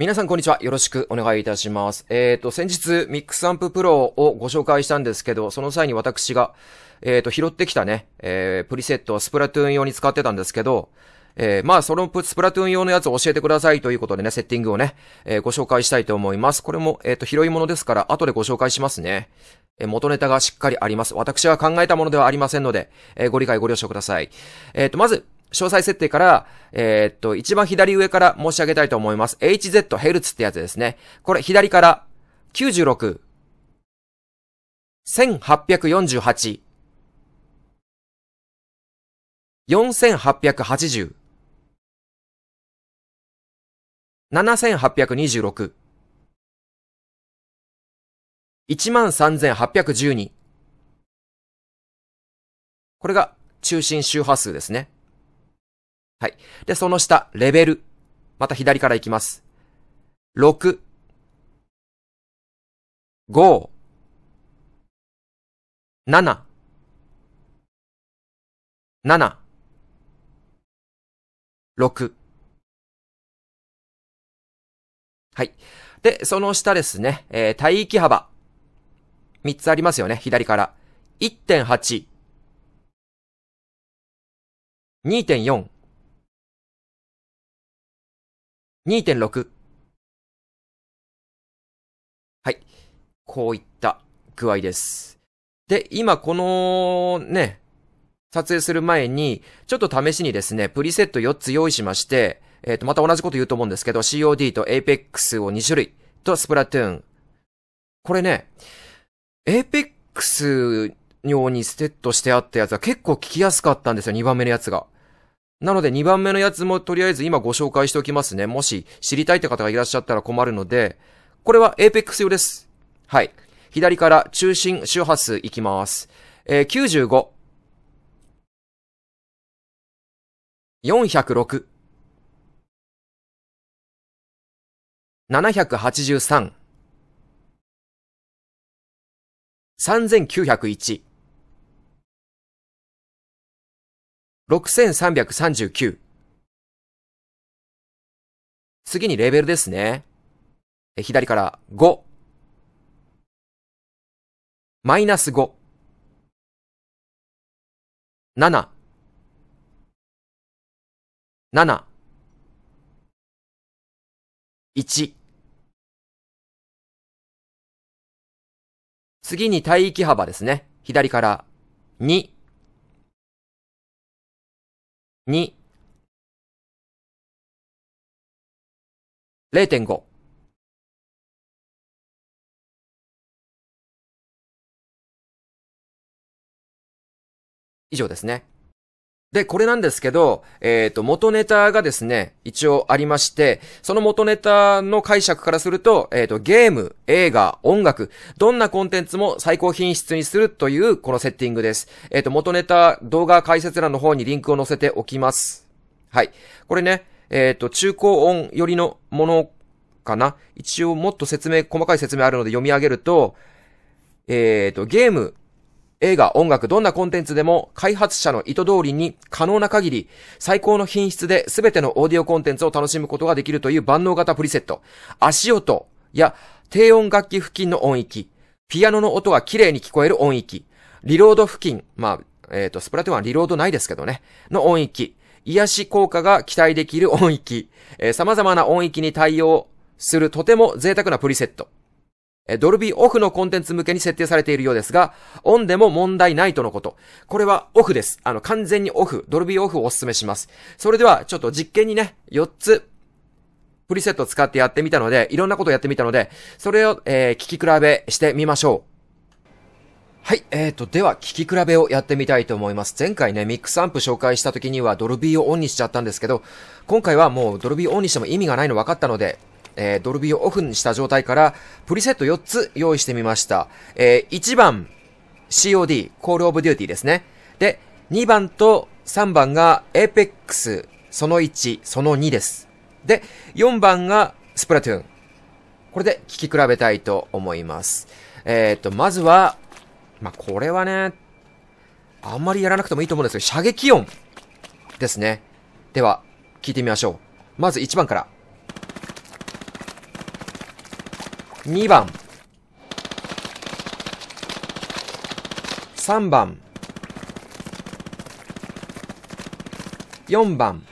皆さんこんにちは。よろしくお願いいたします。えっ、ー、と、先日、ミックスアンププロをご紹介したんですけど、その際に私が、えっ、ー、と、拾ってきたね、えー、プリセットをスプラトゥーン用に使ってたんですけど、えー、まあ、そのスプラトゥーン用のやつを教えてくださいということでね、セッティングをね、えー、ご紹介したいと思います。これも、えっ、ー、と、広いものですから、後でご紹介しますね。えー、元ネタがしっかりあります。私は考えたものではありませんので、えー、ご理解ご了承ください。えっ、と、まず、詳細設定から、えー、っと、一番左上から申し上げたいと思います。HZHz ってやつですね。これ左から、96、1848、4880、7826、13812。これが中心周波数ですね。はい。で、その下、レベル。また左から行きます。6、5、7、7、6。はい。で、その下ですね、えー、帯域幅。3つありますよね、左から。1.8、2.4、2.6。はい。こういった具合です。で、今このね、撮影する前に、ちょっと試しにですね、プリセット4つ用意しまして、えっ、ー、と、また同じこと言うと思うんですけど、COD と Apex を2種類とスプラトゥーン。これね、Apex 用にセットしてあったやつは結構聞きやすかったんですよ、2番目のやつが。なので2番目のやつもとりあえず今ご紹介しておきますね。もし知りたいって方がいらっしゃったら困るので、これは APEX 用です。はい。左から中心周波数いきます。えー、95。406。783。3901。6339。次にレベルですね。左から5。マイナス5。7。7。1。次に帯域幅ですね。左から2。2、0.5。以上ですね。で、これなんですけど、えっ、ー、と、元ネタがですね、一応ありまして、その元ネタの解釈からすると、えっ、ー、と、ゲーム、映画、音楽、どんなコンテンツも最高品質にするという、このセッティングです。えっ、ー、と、元ネタ、動画解説欄の方にリンクを載せておきます。はい。これね、えっ、と、中高音寄りのものかな一応もっと説明、細かい説明あるので読み上げると、えっ、と、ゲーム、映画、音楽、どんなコンテンツでも開発者の意図通りに可能な限り最高の品質で全てのオーディオコンテンツを楽しむことができるという万能型プリセット。足音や低音楽器付近の音域。ピアノの音が綺麗に聞こえる音域。リロード付近。まあ、えっ、ー、と、スプラトゥーンはリロードないですけどね。の音域。癒し効果が期待できる音域。えー、様々な音域に対応するとても贅沢なプリセット。えドルビーオフのコンテンツ向けに設定されているようですが、オンでも問題ないとのこと。これはオフです。あの、完全にオフ、ドルビーオフをお勧めします。それでは、ちょっと実験にね、4つ、プリセット使ってやってみたので、いろんなことやってみたので、それを、えー、聞き比べしてみましょう。はい。えっ、ー、と、では、聞き比べをやってみたいと思います。前回ね、ミックスアンプ紹介した時にはドルビーをオンにしちゃったんですけど、今回はもうドルビーオンにしても意味がないの分かったので、えー、ドルビーをオフにした状態から、プリセット4つ用意してみました。えー、1番、COD、Call of Duty ですね。で、2番と3番が Apex、その1、その2です。で、4番がスプラトゥーン。これで聞き比べたいと思います。えっ、と、まずは、まあ、これはね、あんまりやらなくてもいいと思うんですけど、射撃音ですね。では、聞いてみましょう。まず1番から。2番3番4番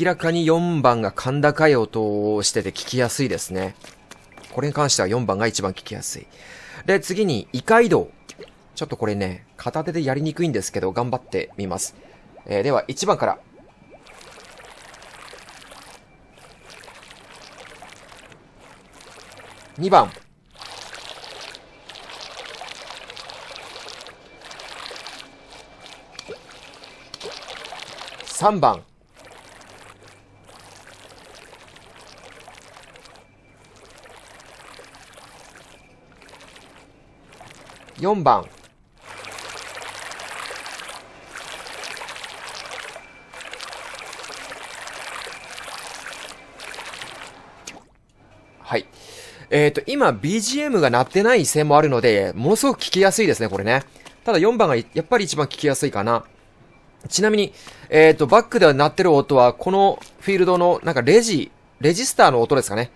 明らかに4番が甲高い音をしてて聞きやすいですね。これに関しては4番が一番聞きやすい。で、次に、異界道。ちょっとこれね、片手でやりにくいんですけど、頑張ってみます。えー、では、1番から。2番。3番。4番。はい。えっ、ー、と、今 BGM が鳴ってない線もあるので、ものすごく聞きやすいですね、これね。ただ4番がやっぱり一番聞きやすいかな。ちなみに、えっ、ー、と、バックでは鳴ってる音は、このフィールドの、なんかレジ、レジスターの音ですかね。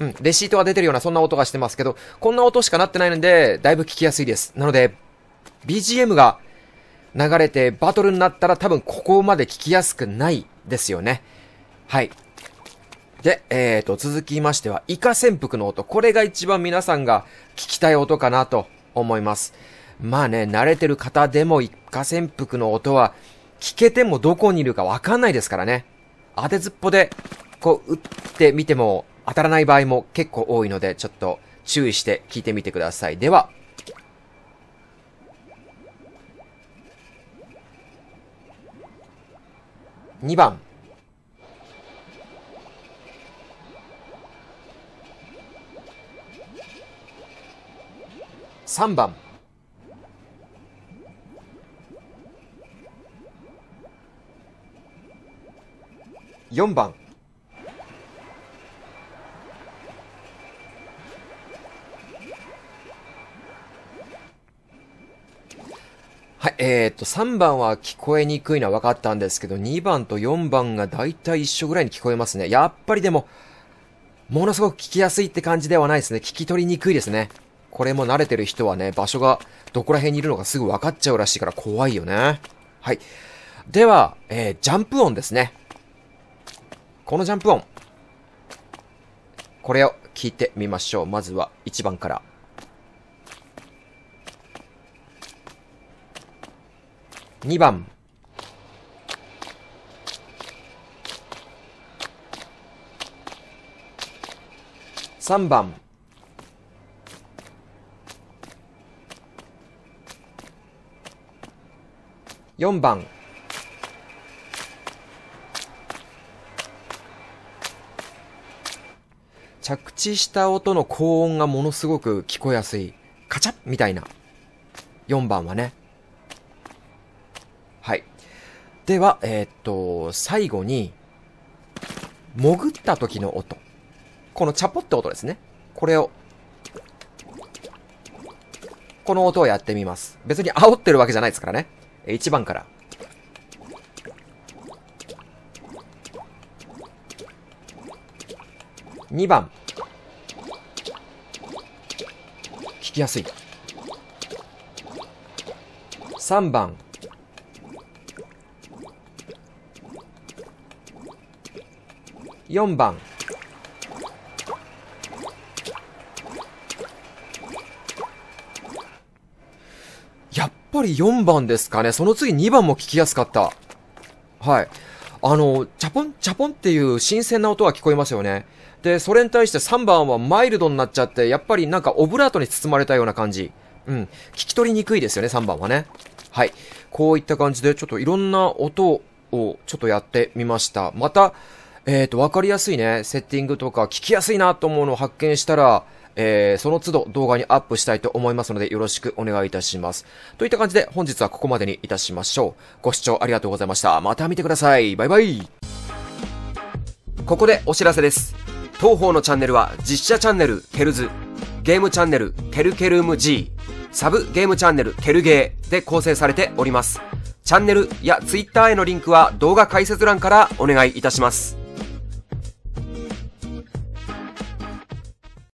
うん、レシートが出てるような、そんな音がしてますけど、こんな音しかなってないので、だいぶ聞きやすいです。なので、BGM が流れてバトルになったら多分ここまで聞きやすくないですよね。はい。で、えーと、続きましては、イカ潜伏の音。これが一番皆さんが聞きたい音かなと思います。まあね、慣れてる方でもイカ潜伏の音は、聞けてもどこにいるかわかんないですからね。当てずっぽで、こう、打ってみても当たらない場合も結構多いので、ちょっと注意して聞いてみてください。では、2番。3番4番はい、えー、っと、3番は聞こえにくいのは分かったんですけど、2番と4番が大体一緒ぐらいに聞こえますね。やっぱりでも、ものすごく聞きやすいって感じではないですね。聞き取りにくいですね。これも慣れてる人はね、場所がどこら辺にいるのかすぐ分かっちゃうらしいから怖いよね。はい。では、えー、ジャンプ音ですね。このジャンプ音。これを聞いてみましょう。まずは1番から。2番。3番。4番着地した音の高音がものすごく聞こえやすいカチャッみたいな4番はねはいではえー、っと最後に潜った時の音このチャポって音ですねこれをこの音をやってみます別に煽ってるわけじゃないですからね1番から。2番。聞きやすい。3番。4番。ぱり4番ですかね。その次2番も聞きやすかった。はい。あの、チャポン、チャポンっていう新鮮な音は聞こえましたよね。で、それに対して3番はマイルドになっちゃって、やっぱりなんかオブラートに包まれたような感じ。うん。聞き取りにくいですよね、3番はね。はい。こういった感じで、ちょっといろんな音をちょっとやってみました。また、えっ、ー、と、わかりやすいね、セッティングとか聞きやすいなと思うのを発見したら、えー、その都度動画にアップしたいと思いますのでよろしくお願いいたします。といった感じで本日はここまでにいたしましょう。ご視聴ありがとうございました。また見てください。バイバイ。ここでお知らせです。当方のチャンネルは実写チャンネルケルズ、ゲームチャンネルケルケルーム G、サブゲームチャンネルケルゲーで構成されております。チャンネルや Twitter へのリンクは動画解説欄からお願いいたします。